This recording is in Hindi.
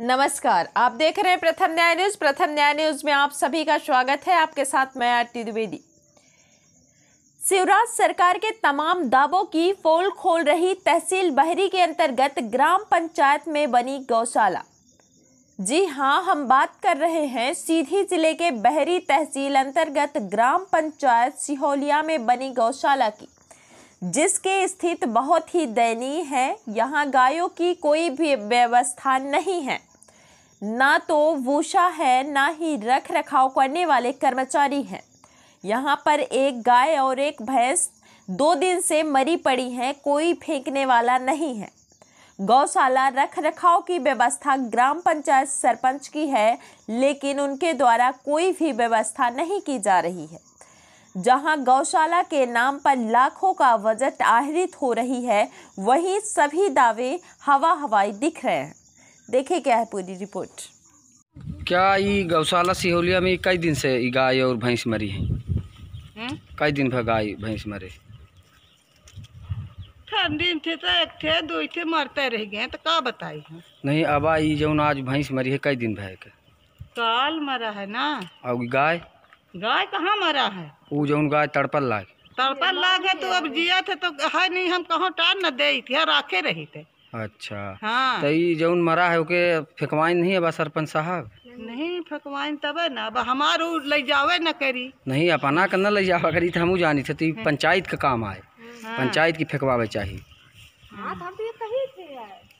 नमस्कार आप देख रहे हैं प्रथम न्याय न्यूज़ प्रथम न्याय न्यूज़ में आप सभी का स्वागत है आपके साथ मैं आरती द्विवेदी शिवराज सरकार के तमाम दावों की पोल खोल रही तहसील बहरी के अंतर्गत ग्राम पंचायत में बनी गौशाला जी हाँ हम बात कर रहे हैं सीधी जिले के बहरी तहसील अंतर्गत ग्राम पंचायत सिहोलिया में बनी गौशाला की जिसके स्थित बहुत ही दयनीय है यहाँ गायों की कोई भी व्यवस्था नहीं है ना तो वूषा है ना ही रख रखाव करने वाले कर्मचारी हैं यहाँ पर एक गाय और एक भैंस दो दिन से मरी पड़ी हैं कोई फेंकने वाला नहीं है गौशाला रख रखाव की व्यवस्था ग्राम पंचायत सरपंच की है लेकिन उनके द्वारा कोई भी व्यवस्था नहीं की जा रही है जहां गौशाला के नाम पर लाखों का बजट आहरित हो रही है वहीं सभी दावे हवा हवाई दिख रहे हैं देखे क्या है पूरी रिपोर्ट क्या ये गौशाला सिहोलिया में कई दिन से गाय और भैंस मरी है कई दिन भर गाय भैंस मरे दिन थे तो एक थे दो थे मरते रह गए तो का बताई नहीं अब आई जो आज भैंस मरी है कई दिन भर के काल मरा है ना और गाय गाय कहाँ मरा है वो जो उन गाय तड़पल लाग तड़पल लाग है तो अब जिया थे तो है नहीं हम कहूँ टाल न दे रखे रही थे अच्छा हाँ तो ये उन मरा है उके फेंकवाई नहीं है बस सरपंच साहब नहीं फकवाइन तब है ना अब हमार ले जावे न करी नहीं अपना का न ले जावा करी तो हम जानी थे तो हाँ। पंचायत का काम आए हाँ। पंचायत की फेंकवावे चाहिए हाँ, तो